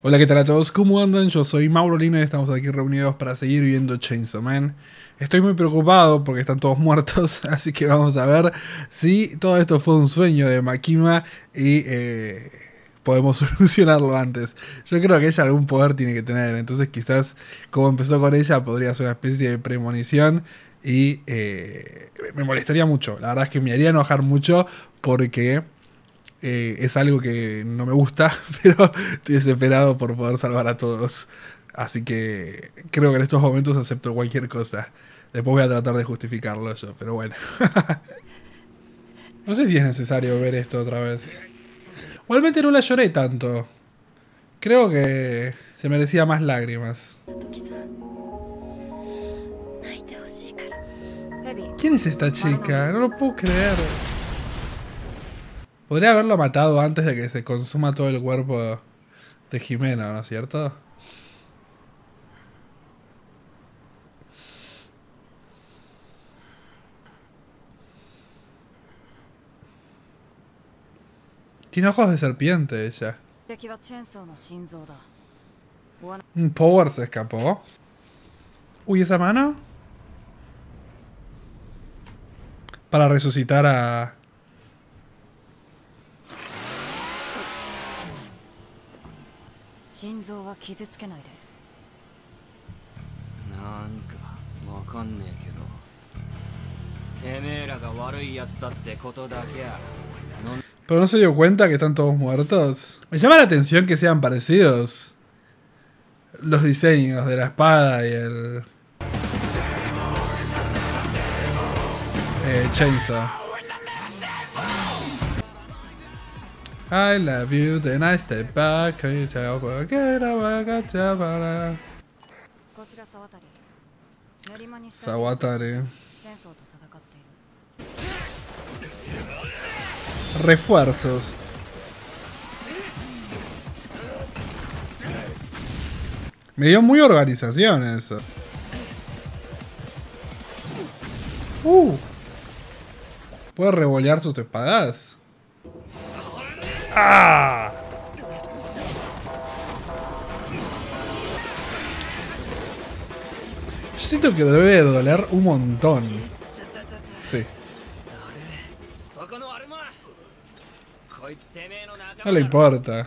Hola, ¿qué tal a todos? ¿Cómo andan? Yo soy Mauro Lino y estamos aquí reunidos para seguir viendo Chainsaw Man. Estoy muy preocupado porque están todos muertos, así que vamos a ver si todo esto fue un sueño de Makima y eh, podemos solucionarlo antes. Yo creo que ella algún poder tiene que tener, entonces quizás como empezó con ella podría ser una especie de premonición y eh, me molestaría mucho. La verdad es que me haría enojar mucho porque eh, es algo que no me gusta, pero estoy desesperado por poder salvar a todos. Así que creo que en estos momentos acepto cualquier cosa. Después voy a tratar de justificarlo yo, pero bueno. no sé si es necesario ver esto otra vez. Igualmente no la lloré tanto. Creo que se merecía más lágrimas. ¿Quién es esta chica? No lo puedo creer. Podría haberlo matado antes de que se consuma todo el cuerpo de Jimena, ¿no es cierto? Tiene ojos de serpiente ella. Un Power se escapó. Uy, esa mano. Para resucitar a... Pero no se dio cuenta que están todos muertos. Me llama la atención que sean parecidos los diseños de la espada y el eh, I love you, then I step back. I tell Sawatari. Refuerzos. Me dio muy organización eso. Uh. Puede revolear sus espadas siento que debe doler un montón. Sí. No le importa.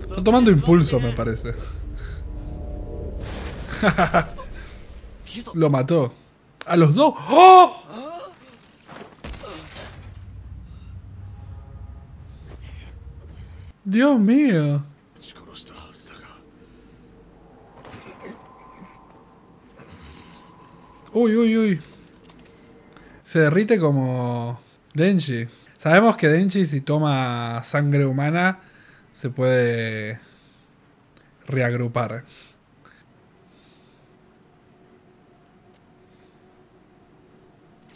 Está tomando impulso, me parece. Lo mató. A los dos. ¡Oh! Dios mío. Uy, uy, uy. Se derrite como Denji. Sabemos que Denji si toma sangre humana se puede reagrupar.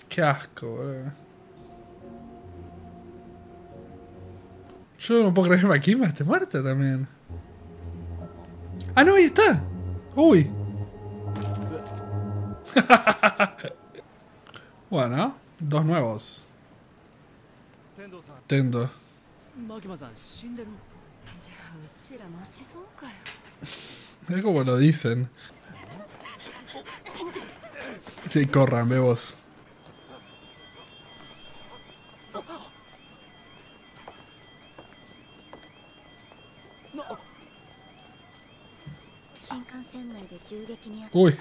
Qué asco, boludo. Yo no puedo creer que Makima esté muerta también. Ah, no, ahí está. Uy. bueno, dos nuevos. Tendo. Es como lo dicen. Sí, corran, bebos. Uy.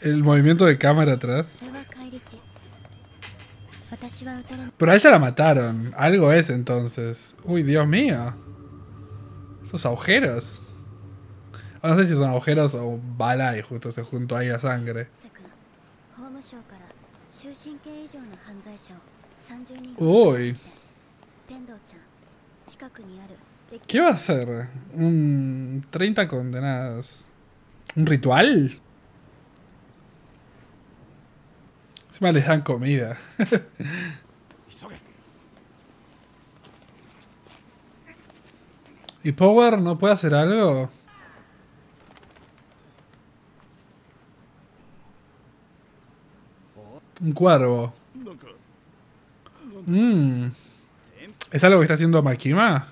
El movimiento de cámara atrás. Pero a ella la mataron. Algo es entonces. Uy, Dios mío. Esos agujeros. Ah, no sé si son agujeros o bala y justo se juntó ahí la sangre. Uy. ¿Qué va a hacer? ¿Un 30 condenadas? ¿Un ritual? me les dan comida. ¿Y Power no puede hacer algo? Un cuervo. Mm. ¿Es algo que está haciendo Makima?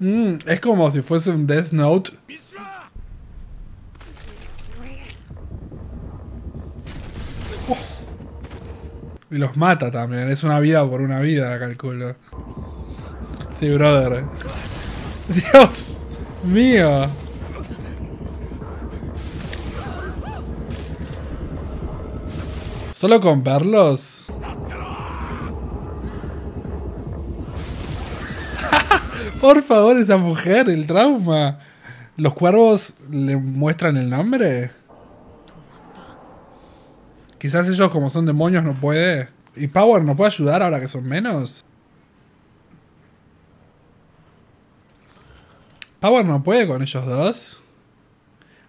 Mm, es como si fuese un Death Note. Oh. Y los mata también. Es una vida por una vida, calculo. Sí, brother. Dios mío. Solo con verlos Por favor, esa mujer, el trauma. ¿Los cuervos le muestran el nombre? Quizás ellos como son demonios no puede. ¿Y Power no puede ayudar ahora que son menos? Power no puede con ellos dos.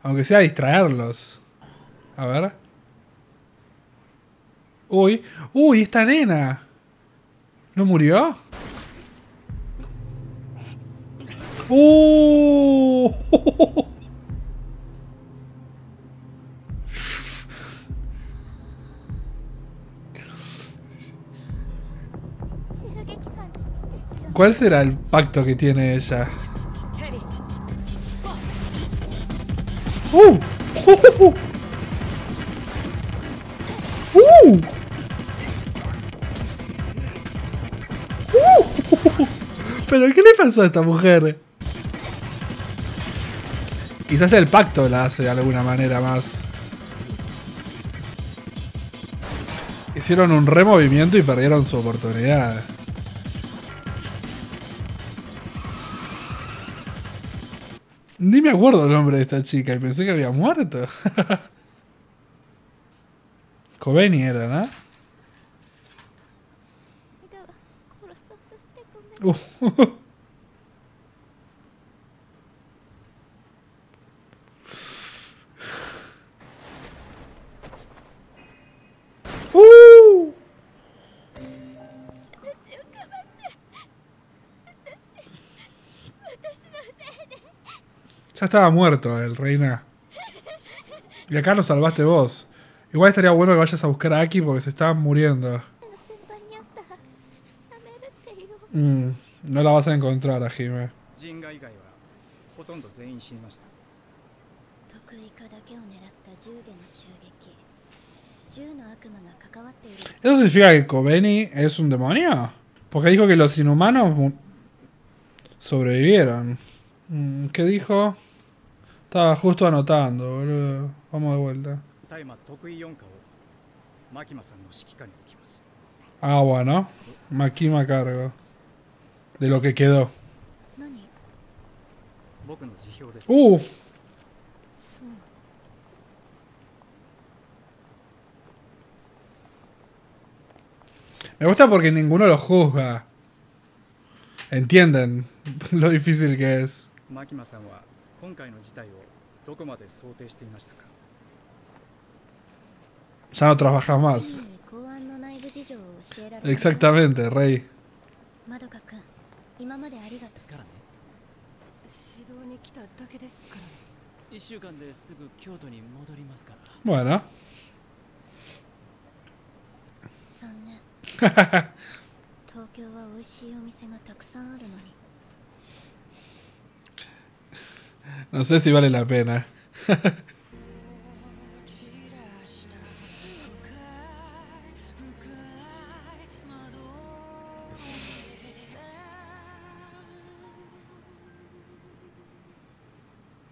Aunque sea distraerlos. A ver. Uy. Uy, esta nena. ¿No murió? Uh. ¿Cuál será el pacto que tiene ella? ¡Uh! ¡Uh! ¡Uh! ¡Uh! ¿Pero qué le pasó a esta mujer? Quizás el pacto la hace de alguna manera más. Hicieron un removimiento y perdieron su oportunidad. Ni me acuerdo el nombre de esta chica y pensé que había muerto. Coveni era, ¿no? Este uh. Ya estaba muerto el reina. Y acá lo salvaste vos. Igual estaría bueno que vayas a buscar a Aki porque se está muriendo. Mm, no la vas a encontrar, Ajime. ¿Eso significa que Kobeni es un demonio? Porque dijo que los inhumanos sobrevivieron. Mm, ¿Qué dijo? Estaba justo anotando, boludo. Vamos de vuelta. Ah, bueno. Makima cargo. De lo que quedó. Uh. Me gusta porque ninguno lo juzga. Entienden lo difícil que es. 今回の事態をどこまで想定していましたか Ya no trabaja más. Exactamente, Rey. 今までありがとう。指導に来ただけですから、一週間ですぐ京都に戻りますから。Bueno. 残念。東京は美味しいお店がたくさんあるのに。No sé si vale la pena.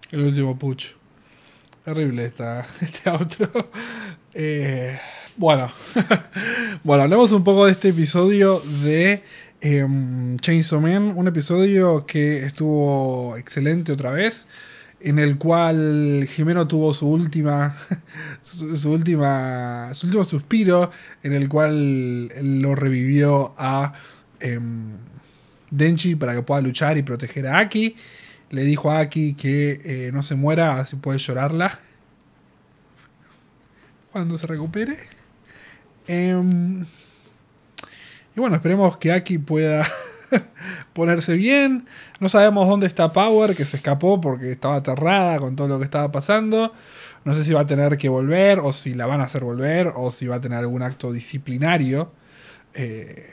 El último Puch. Terrible esta, este otro. Eh, bueno. bueno, hablemos un poco de este episodio de Em, Chainsaw Man, un episodio que estuvo excelente otra vez, en el cual Jimeno tuvo su última, su, última, su último suspiro, en el cual lo revivió a em, Denchi para que pueda luchar y proteger a Aki. Le dijo a Aki que eh, no se muera, así puede llorarla cuando se recupere. Em, y bueno, esperemos que Aki pueda ponerse bien. No sabemos dónde está Power, que se escapó porque estaba aterrada con todo lo que estaba pasando. No sé si va a tener que volver, o si la van a hacer volver, o si va a tener algún acto disciplinario. Eh,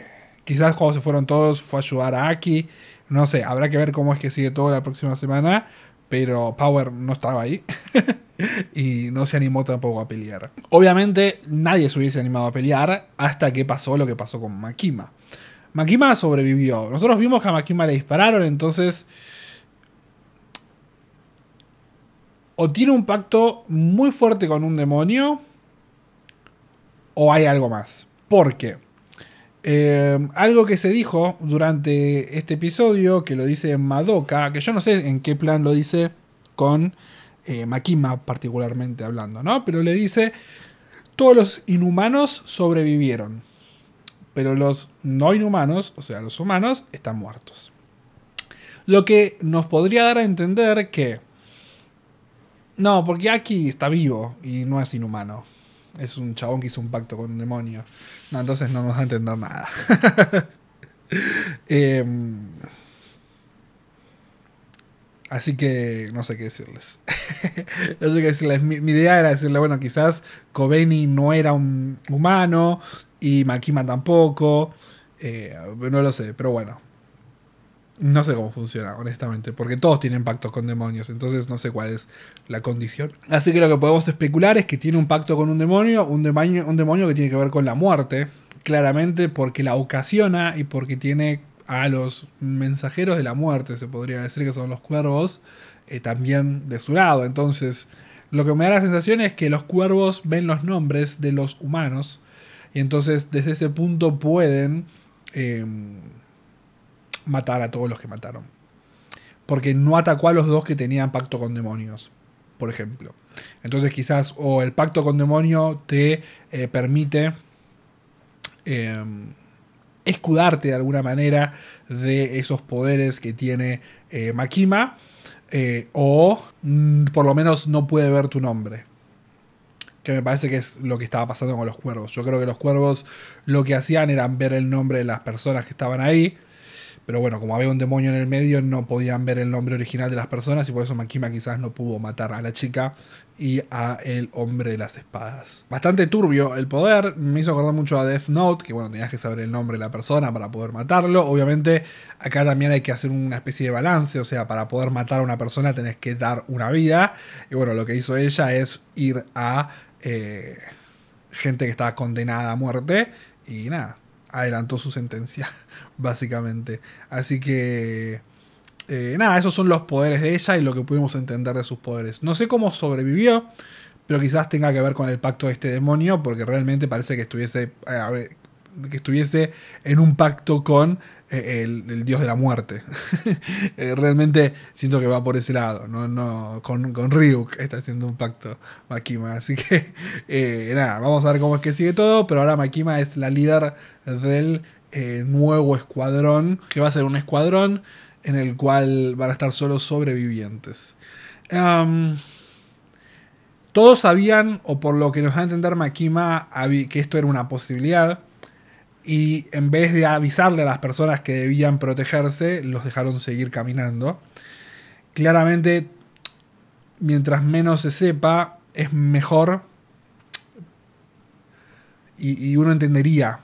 quizás cuando se fueron todos fue a ayudar a Aki. No sé, habrá que ver cómo es que sigue todo la próxima semana. Pero Power no estaba ahí. y no se animó tampoco a pelear. Obviamente nadie se hubiese animado a pelear hasta que pasó lo que pasó con Makima. Makima sobrevivió. Nosotros vimos que a Makima le dispararon, entonces... O tiene un pacto muy fuerte con un demonio, o hay algo más. Porque eh, algo que se dijo durante este episodio, que lo dice Madoka, que yo no sé en qué plan lo dice con eh, Makima particularmente hablando, ¿no? Pero le dice, todos los inhumanos sobrevivieron, pero los no inhumanos, o sea, los humanos, están muertos. Lo que nos podría dar a entender que... No, porque Aki está vivo y no es inhumano. Es un chabón que hizo un pacto con un demonio. No, entonces no nos va a entender nada. eh, Así que no sé qué decirles. no sé qué decirles. Mi, idea era decirle, bueno, quizás Kobeni no era un humano y Makima tampoco. Eh, no lo sé, pero bueno. No sé cómo funciona, honestamente, porque todos tienen pactos con demonios, entonces no sé cuál es la condición. Así que lo que podemos especular es que tiene un pacto con un demonio, un demonio, un demonio que tiene que ver con la muerte, claramente porque la ocasiona y porque tiene a los mensajeros de la muerte, se podría decir que son los cuervos, eh, también de su lado. Entonces, lo que me da la sensación es que los cuervos ven los nombres de los humanos y entonces desde ese punto pueden em, matar a todos los que mataron. Porque no atacó a los dos que tenían pacto con demonios, por ejemplo. Entonces quizás o el pacto con demonio te eh, permite em, escudarte de alguna manera de esos poderes que tiene eh, Makima, eh, o mm, por lo menos no puede ver tu nombre. Que me parece que es lo que estaba pasando con los cuervos. Yo creo que los cuervos lo que hacían era ver el nombre de las personas que estaban ahí pero bueno, como había un demonio en el medio, no podían ver el nombre original de las personas y por eso Makima quizás no pudo matar a la chica y a el hombre de las espadas. Bastante turbio el poder, me hizo acordar mucho a Death Note, que bueno, tenías que saber el nombre de la persona para poder matarlo. Obviamente, acá también hay que hacer una especie de balance, o sea, para poder matar a una persona tenés que dar una vida. Y bueno, lo que hizo ella es ir a eh, gente que estaba condenada a muerte y nada, adelantó su sentencia, básicamente. Así que... Eh, nada, esos son los poderes de ella y lo que pudimos entender de sus poderes. No sé cómo sobrevivió, pero quizás tenga que ver con el pacto de este demonio, porque realmente parece que estuviese, eh, que estuviese en un pacto con el, dios de la muerte. Eh, realmente siento que va por ese lado, no, no con, con Ryuk está haciendo un pacto Makima. Así que eh, nada, vamos a ver cómo es que sigue todo, pero ahora Makima es la líder del eh, nuevo escuadrón, que va a ser un escuadrón en el cual van a estar solo sobrevivientes. todos sabían, o por lo que nos va a entender Makima, que esto era una posibilidad y en vez de avisarle a las personas que debían protegerse, los dejaron seguir caminando. Claramente, mientras menos se sepa, es mejor y, uno entendería,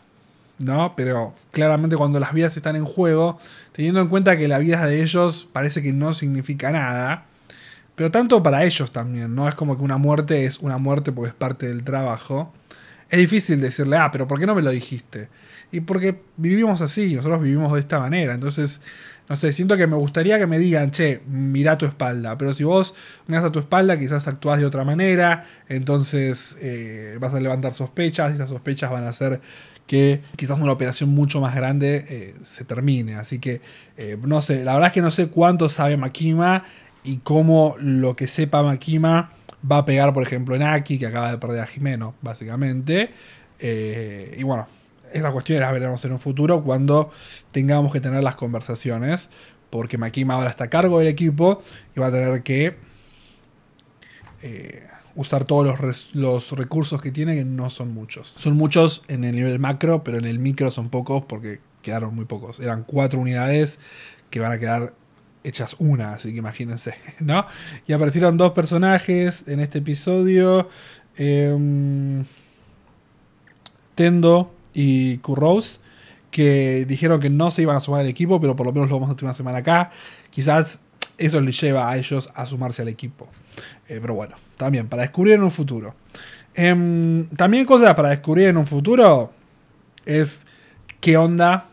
¿no? Pero claramente cuando las vidas están en juego, teniendo en cuenta que la vida de ellos parece que no significa nada, pero tanto para ellos también, ¿no? Es como que una muerte es una muerte porque es parte del trabajo es difícil decirle, ah, pero ¿por qué no me lo dijiste? Y porque vivimos así, nosotros vivimos de esta manera. Entonces, no sé, siento que me gustaría que me digan, che, mira tu espalda. Pero si vos miras a tu espalda, quizás actúas de otra manera. Entonces eh, vas a levantar sospechas y esas sospechas van a hacer que quizás una operación mucho más grande eh, se termine. Así que, eh, no sé, la verdad es que no sé cuánto sabe Makima y cómo lo que sepa Makima va a pegar, por ejemplo, en Aki, que acaba de perder a Jimeno, básicamente. Eh, y bueno, esas cuestiones las veremos en un futuro cuando tengamos que tener las conversaciones, porque Makima ahora está a cargo del equipo y va a tener que eh, usar todos los, los, recursos que tiene, que no son muchos. Son muchos en el nivel macro, pero en el micro son pocos porque quedaron muy pocos. Eran cuatro unidades que van a quedar hechas una, así que imagínense, ¿no? Y aparecieron dos personajes en este episodio. Em, Tendo y Kurose, que dijeron que no se iban a sumar al equipo, pero por lo menos lo vamos a hacer una semana acá. Quizás eso les lleva a ellos a sumarse al equipo. Eh, pero bueno, también para descubrir en un futuro. Em, también cosas para descubrir en un futuro es qué onda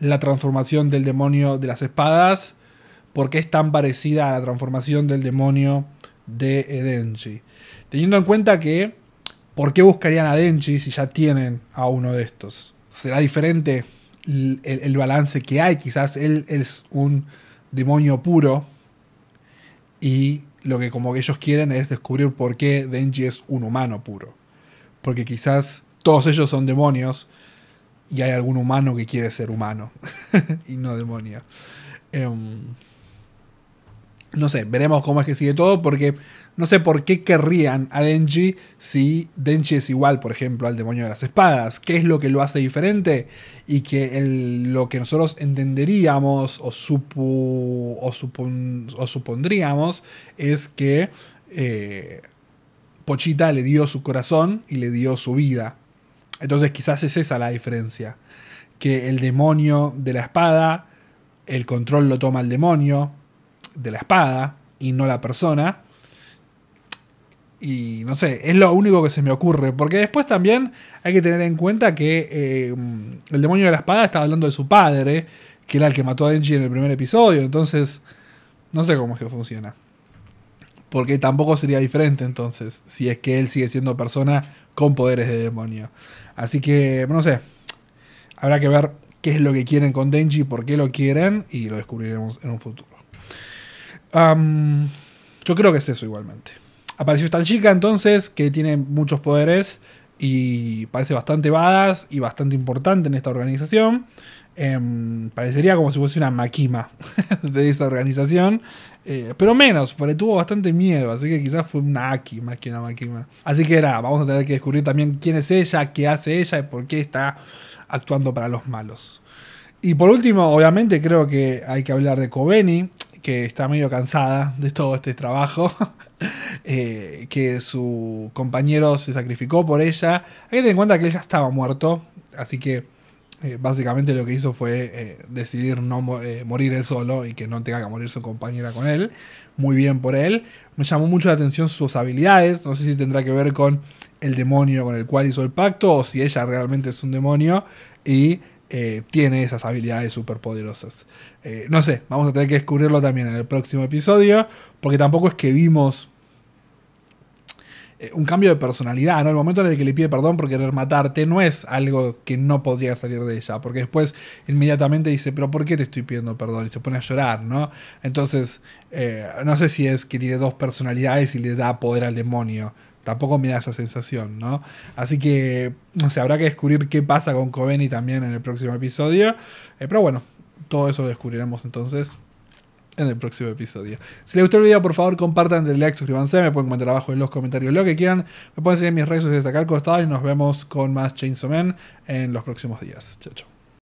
la transformación del demonio de las espadas porque es tan parecida a la transformación del demonio de Denji? Teniendo en cuenta que, ¿por qué buscarían a Denji si ya tienen a uno de estos? ¿Será diferente el, balance que hay? Quizás él es un demonio puro y lo que como que ellos quieren es descubrir por qué Denji es un humano puro. Porque quizás todos ellos son demonios y hay algún humano que quiere ser humano y no demonio. Em, no sé, veremos cómo es que sigue todo, porque no sé por qué querrían a Denji si Denji es igual, por ejemplo, al demonio de las espadas. ¿Qué es lo que lo hace diferente? Y que lo que nosotros entenderíamos o, o, supondríamos es que eh, Pochita le dio su corazón y le dio su vida. Entonces quizás es esa la diferencia. Que el demonio de la espada, el control lo toma el demonio, de la espada y no la persona. Y no sé, es lo único que se me ocurre. Porque después también hay que tener en cuenta que eh, el demonio de la espada está hablando de su padre, que era el que mató a Denji en el primer episodio. Entonces, no sé cómo es que funciona. Porque tampoco sería diferente entonces, si es que él sigue siendo persona con poderes de demonio. Así que, no sé, habrá que ver qué es lo que quieren con Denji, por qué lo quieren y lo descubriremos en un futuro yo creo que es eso igualmente. Apareció esta chica entonces que tiene muchos poderes y parece bastante badass y bastante importante en esta organización. Em, parecería como si fuese una maquima de esa organización, eh, pero menos, porque tuvo bastante miedo, así que quizás fue una Aki más que una Así que era, vamos a tener que descubrir también quién es ella, qué hace ella y por qué está actuando para los malos. Y por último, obviamente creo que hay que hablar de Kobeni que está medio cansada de todo este trabajo, eh, que su compañero se sacrificó por ella. Hay que tener en cuenta que ella estaba muerto, así que eh, básicamente lo que hizo fue eh, decidir no morir él solo y que no tenga que morir su compañera con él. Muy bien por él. Me llamó mucho la atención sus habilidades, no sé si tendrá que ver con el demonio con el cual hizo el pacto o si ella realmente es un demonio y eh, tiene esas habilidades superpoderosas. Eh, no sé, vamos a tener que descubrirlo también en el próximo episodio, porque tampoco es que vimos eh, un cambio de personalidad, ¿no? El momento en el que le pide perdón por querer matarte no es algo que no podría salir de ella, porque después inmediatamente dice, pero ¿por qué te estoy pidiendo perdón? Y se pone a llorar, ¿no? Entonces, no sé si es que tiene dos personalidades y le da poder al demonio, tampoco me da esa sensación, ¿no? Así que, no sé, habrá que descubrir qué pasa con Coveney también en el próximo episodio. Eh, pero bueno, todo eso lo descubriremos entonces en el próximo episodio. Si les gustó el video, por favor, compartan, denle like, suscríbanse, me pueden comentar abajo en los comentarios lo que quieran, me pueden seguir en mis redes sociales acá al costado y nos vemos con más Chainsaw Man en los próximos días. Chao, chao.